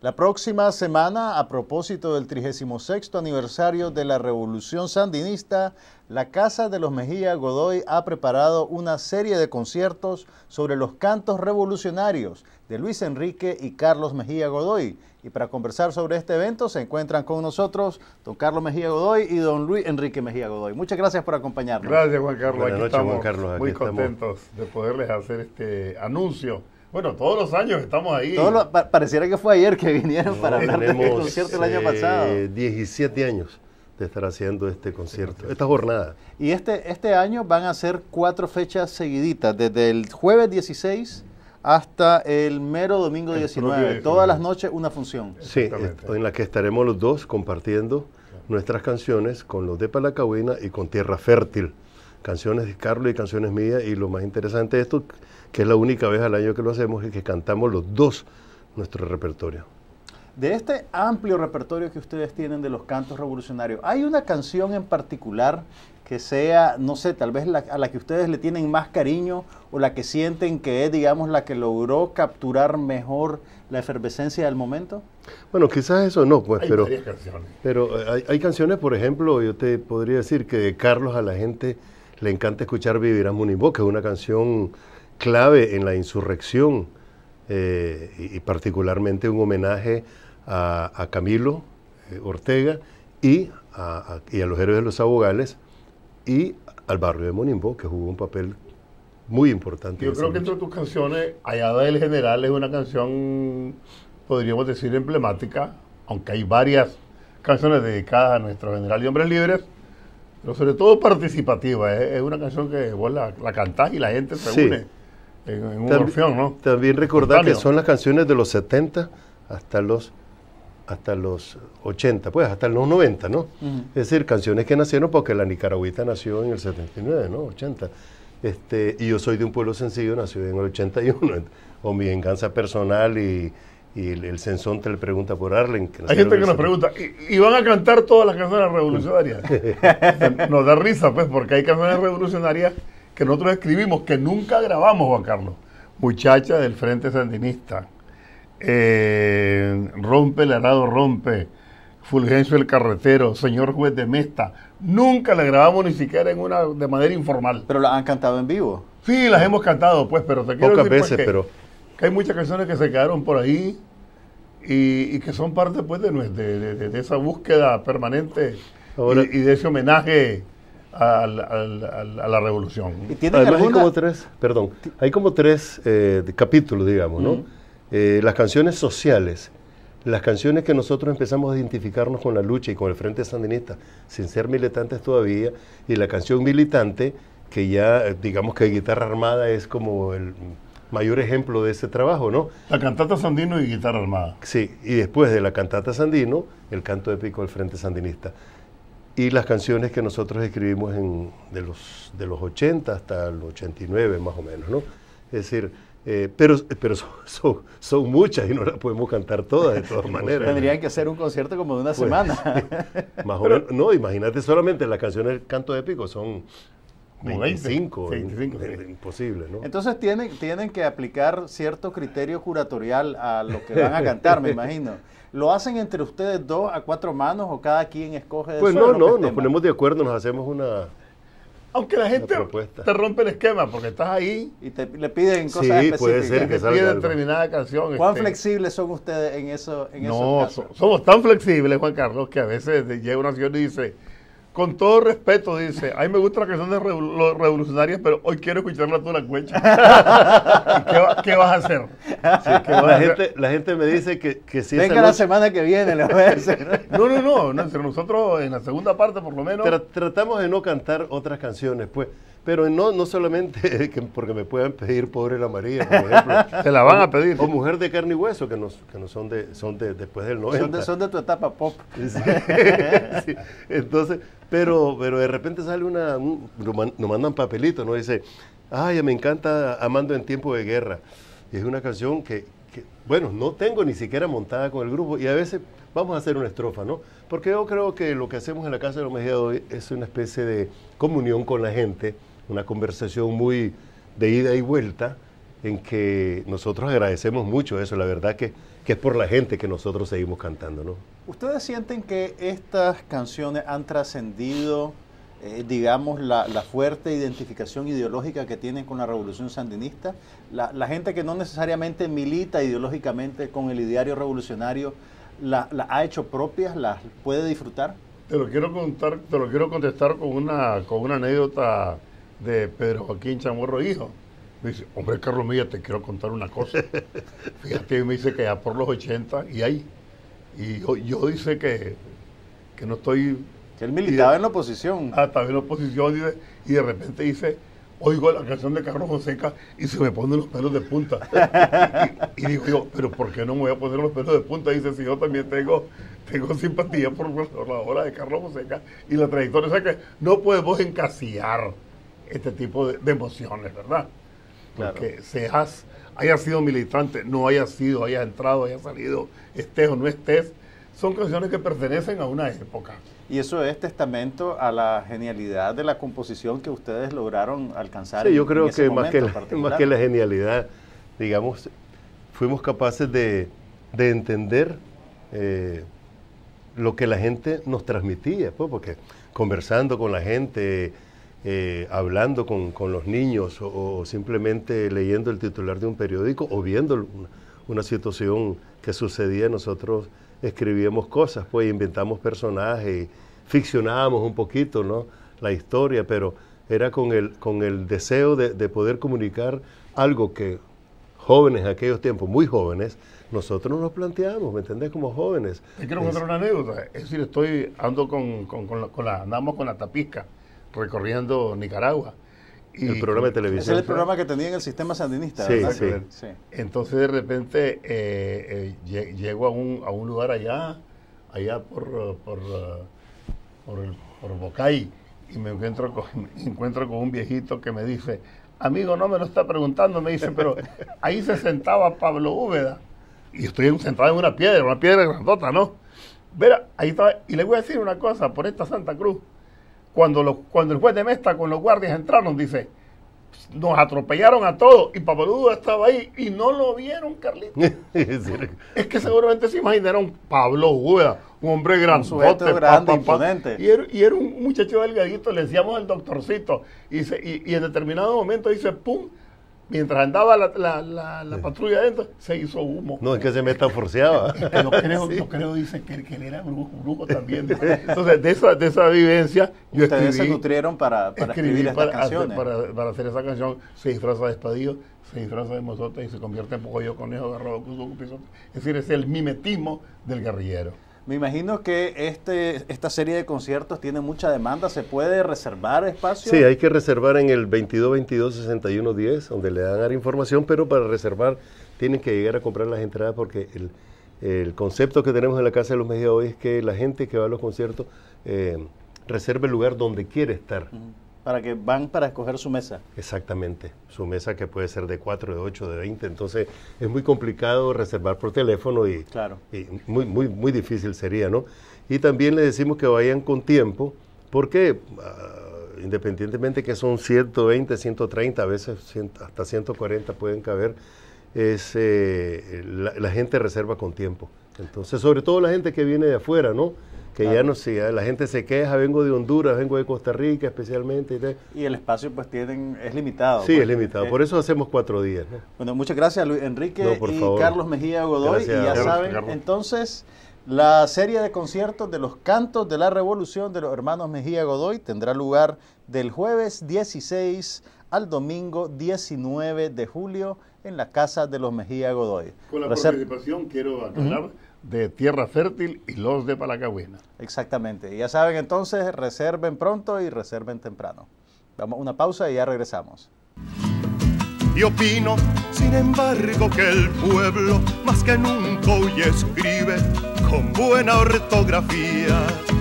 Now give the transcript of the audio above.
La próxima semana, a propósito del 36 aniversario de la Revolución Sandinista, la Casa de los Mejía Godoy ha preparado una serie de conciertos sobre los cantos revolucionarios de Luis Enrique y Carlos Mejía Godoy. Y para conversar sobre este evento se encuentran con nosotros don Carlos Mejía Godoy y don Luis Enrique Mejía Godoy. Muchas gracias por acompañarnos. Gracias, Juan Carlos. Buenas noches, muy contentos de poderles hacer este anuncio bueno, todos los años estamos ahí. pareciera que fue ayer que vinieron para hablar este concierto el año eh, pasado. 17 años de estar haciendo este concierto, esta jornada. Y este, este año van a ser cuatro fechas seguiditas, desde el jueves 16 hasta el mero domingo 19. Todas las noches una función. Sí, en la que estaremos los dos compartiendo nuestras canciones con los de Palacahuina y con Tierra Fértil canciones de Carlos y canciones mías. Y lo más interesante de esto, que es la única vez al año que lo hacemos, es que cantamos los dos nuestro repertorio. De este amplio repertorio que ustedes tienen de los cantos revolucionarios, ¿hay una canción en particular que sea, no sé, tal vez a la que ustedes le tienen más cariño o la que sienten que es, digamos, la que logró capturar mejor la efervescencia del momento? Bueno, quizás eso no, pues, pero, pero eh, hay, hay, canciones, por ejemplo, yo te podría decir que de Carlos a la gente le encanta escuchar a Munimbo, que es una canción clave en la insurrección eh, y, particularmente un homenaje a, Camilo eh, Ortega y a, los héroes de los abogales y al barrio de Monimbo, que jugó un papel muy importante. Yo creo que entre tus canciones, Allá del General es una canción, podríamos decir, emblemática, aunque hay varias canciones dedicadas a nuestro general y hombres libres pero sobre todo participativa, ¿eh? es una canción que vos la, cantás y la gente se une en, un también, ¿no? También recordar que son las canciones de los 70 hasta los hasta los 80, pues hasta los 90, ¿no? Mm. Es decir, canciones que nacieron porque la nicaragüita nació en el 79, ¿no? 80. Este, y yo soy de un pueblo sencillo, nació en el 81. O mi venganza personal y, y el, el te le pregunta por Arlen. Hay gente que nos pregunta, ¿y, van a cantar todas las canciones revolucionarias? nos da risa, pues, porque hay canciones revolucionarias que nosotros escribimos, que nunca grabamos, Juan Carlos. Muchacha del Frente Sandinista, eh, Rompe el arado, rompe, Fulgencio el Carretero, Señor Juez de Mesta. Nunca las grabamos ni siquiera en una de manera informal. Pero las han cantado en vivo. Sí, las hemos cantado, pues, pero te quiero Pocas pues, veces, pero... hay muchas canciones que se quedaron por ahí y, que son parte pues de, de, esa búsqueda permanente y, de ese homenaje a la revolución. hay como tres, perdón, hay como tres eh, capítulos, digamos, ¿no? Eh, las canciones sociales, las canciones que nosotros empezamos a identificarnos con la lucha y con el Frente Sandinista, sin ser militantes todavía, y la canción militante, que ya eh, digamos que guitarra armada es como el mayor ejemplo de ese trabajo, ¿no? La cantata Sandino y guitarra armada. Sí, y después de la cantata Sandino, el canto épico del Frente Sandinista. Y las canciones que nosotros escribimos en, de, los, de los 80 hasta el 89 más o menos, ¿no? Es decir, eh, pero, pero son, muchas y no las podemos cantar todas de todas pues maneras. Tendrían que hacer un concierto como de una pues, semana. no, imagínate, solamente las canciones del canto épico son 25, imposible, ¿no? Entonces tienen, tienen que aplicar cierto criterio curatorial a lo que van a cantar, me imagino. ¿Lo hacen entre ustedes dos a cuatro manos o cada quien escoge de Pues no, no, nos ponemos de acuerdo, nos hacemos una, aunque la gente te rompe el esquema porque estás ahí y te le piden cosas sí, específicas. puede ser que salga determinada canción. ¿Cuán este flexibles son ustedes en eso? no, somos tan flexibles, Juan Carlos, que a veces llega una canción y dice con todo respeto, dice, a mí me gusta la canción de pero hoy quiero escucharla toda la cuencha. ¿Qué, vas a hacer? la, gente, me dice que, que si Venga la semana que viene, le voy a No, no, no, nosotros en la segunda parte por lo menos... tratamos de no cantar otras canciones, pues. Pero no, no solamente porque me puedan pedir pobre la María, por ejemplo. Se la van a pedir. O mujer de carne y hueso, que no, que no son, de, son después del 90. Son de, tu etapa pop. Sí, Entonces, pero, pero de repente sale una, nos mandan papelito, ¿no? dice, ay, me encanta Amando en tiempo de guerra. Y es una canción que, bueno, no tengo ni siquiera montada con el grupo y a veces vamos a hacer una estrofa, ¿no? Porque yo creo que lo que hacemos en la Casa de los hoy es una especie de comunión con la gente una conversación muy de ida y vuelta en que nosotros agradecemos mucho eso, la verdad que, es por la gente que nosotros seguimos cantando. ¿no? ¿Ustedes sienten que estas canciones han trascendido, eh, digamos, la, fuerte identificación ideológica que tienen con la revolución sandinista? La, gente que no necesariamente milita ideológicamente con el ideario revolucionario, ¿la, ha hecho propias? ¿Las puede disfrutar? Te lo quiero contar, te quiero contestar con una, con una anécdota de Pedro Joaquín Chamorro Hijo. Me dice, hombre, Carlos Milla, te quiero contar una cosa. Fíjate, me dice que ya por los 80 y ahí. Y yo, dice que, que no estoy. Que él militaba en la oposición. Ah, estaba en la oposición y de, repente dice, oigo la canción de Carlos Joseca y se me ponen los pelos de punta. y, digo yo, pero ¿por qué no me voy a poner los pelos de punta? Dice, si yo también tengo, tengo simpatía por, la obra de Carlos Joseca y la trayectoria. O sea que no podemos encasillar este tipo de, emociones, ¿verdad? Porque seas, haya sido militante, no haya sido, haya entrado, haya salido, estés o no estés, son canciones que pertenecen a una época. Y eso es testamento a la genialidad de la composición que ustedes lograron alcanzar. Sí, yo creo que, más que, la, que la genialidad, digamos, fuimos capaces de, de entender eh, lo que la gente nos transmitía, pues, porque conversando con la gente, eh, hablando con, los niños o, simplemente leyendo el titular de un periódico o viendo una, situación que sucedía, nosotros escribíamos cosas, pues inventamos personajes, ficcionábamos un poquito ¿no? la historia, pero era con el, con el deseo de, poder comunicar algo que jóvenes en aquellos tiempos, muy jóvenes, nosotros nos planteamos, ¿me entendés? Como jóvenes. quiero contar una anécdota, es decir, estoy ando con, con, la, andamos con la tapizca recorriendo Nicaragua. Y el programa de televisión. Ese el programa que tenía en el sistema sandinista. Sí, Entonces de repente eh, eh, llego a un, lugar allá, allá por, por, por, Bocay, y me encuentro con, me encuentro con un viejito que me dice, amigo, no me lo está preguntando, me dice, pero ahí se sentaba Pablo Úbeda. Y estoy sentado en una piedra, una piedra grandota, ¿no? Verá, ahí estaba, y le voy a decir una cosa, por esta Santa Cruz cuando, lo, cuando el juez de Mesta con los guardias entraron, dice, nos atropellaron a todos y Pablo Duda estaba ahí y no lo vieron, Carlitos. es que seguramente se imaginaron Pablo Uda, un hombre grande, imponente Y, era, un muchacho delgadito, le decíamos el doctorcito, y, se, y en determinado momento dice, ¡pum! mientras andaba la, la, la, patrulla adentro, se hizo humo. No, es que se metaforceaba. que Yo creo, dice que, él era brujo, brujo también. Entonces, de esa, de esa vivencia, yo Ustedes se nutrieron para, escribir para, estas Hacer, para, hacer esa canción, se disfraza de espadillo, se disfraza de mozote y se convierte en pollo conejo agarrado con su Es decir, es el mimetismo del guerrillero. Me imagino que este, esta serie de conciertos tiene mucha demanda. ¿Se puede reservar espacio? Sí, hay que reservar en el 22-22-61-10, donde le dan a la información, pero para reservar tienen que llegar a comprar las entradas porque el, concepto que tenemos en la Casa de los Medios hoy es que la gente que va a los conciertos eh, reserve el lugar donde quiere estar para que van para escoger su mesa. Exactamente, su mesa que puede ser de 4, de 8, de 20, entonces es muy complicado reservar por teléfono y, muy, muy, muy difícil sería, ¿no? Y también les decimos que vayan con tiempo, porque ah, independientemente que son 120, 130, a veces hasta 140 pueden caber, eh, la gente reserva con tiempo. Entonces, sobre todo la gente que viene de afuera, ¿no? que ya no sé, la gente se queja, vengo de Honduras, vengo de Costa Rica especialmente. Y, el espacio pues tienen, es limitado. Sí, es pues. limitado, eh, por eso hacemos cuatro días. Bueno, muchas gracias Luis Enrique y Carlos Mejía Godoy. y ya saben, entonces, la serie de conciertos de los cantos de la revolución de los hermanos Mejía Godoy tendrá lugar del jueves 16 al domingo 19 de julio en la casa de los Mejía Godoy. Con la participación quiero aclarar de Tierra Fértil y los de Palacabuena Exactamente. Ya saben entonces, reserven pronto y reserven temprano. Vamos a una pausa y ya regresamos. Y opino, sin embargo, que el pueblo más que nunca hoy escribe con buena ortografía